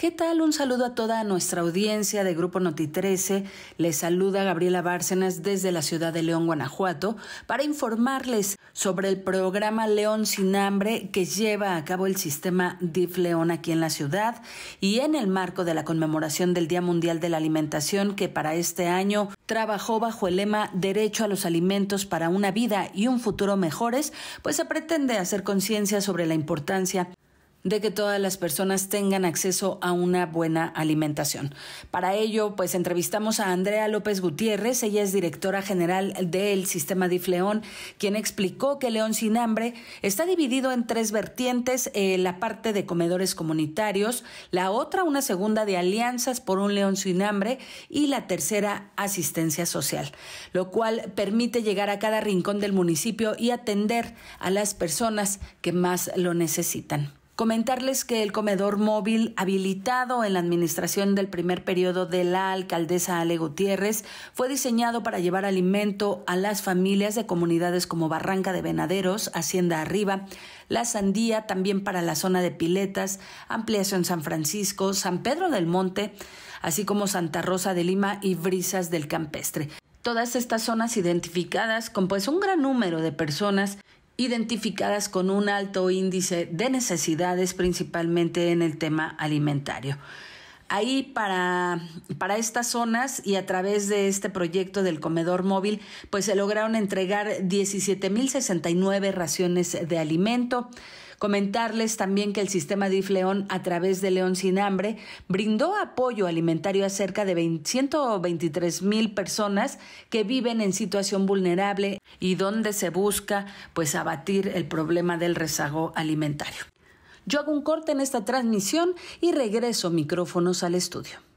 ¿Qué tal? Un saludo a toda nuestra audiencia de Grupo Noti 13. Les saluda Gabriela Bárcenas desde la ciudad de León, Guanajuato, para informarles sobre el programa León sin hambre que lleva a cabo el sistema DIF León aquí en la ciudad y en el marco de la conmemoración del Día Mundial de la Alimentación que para este año trabajó bajo el lema Derecho a los alimentos para una vida y un futuro mejores, pues se pretende hacer conciencia sobre la importancia de que todas las personas tengan acceso a una buena alimentación. Para ello, pues entrevistamos a Andrea López Gutiérrez, ella es directora general del Sistema Difleón, quien explicó que León sin Hambre está dividido en tres vertientes, eh, la parte de comedores comunitarios, la otra una segunda de alianzas por un León sin Hambre y la tercera asistencia social, lo cual permite llegar a cada rincón del municipio y atender a las personas que más lo necesitan. Comentarles que el comedor móvil habilitado en la administración del primer periodo de la alcaldesa Ale Gutiérrez fue diseñado para llevar alimento a las familias de comunidades como Barranca de Venaderos, Hacienda Arriba, La Sandía, también para la zona de Piletas, Ampliación San Francisco, San Pedro del Monte, así como Santa Rosa de Lima y Brisas del Campestre todas estas zonas identificadas con pues, un gran número de personas identificadas con un alto índice de necesidades, principalmente en el tema alimentario. Ahí para, para estas zonas y a través de este proyecto del comedor móvil, pues se lograron entregar 17.069 raciones de alimento. Comentarles también que el sistema DIF León, a través de León Sin Hambre, brindó apoyo alimentario a cerca de 123 mil personas que viven en situación vulnerable y donde se busca pues abatir el problema del rezago alimentario. Yo hago un corte en esta transmisión y regreso micrófonos al estudio.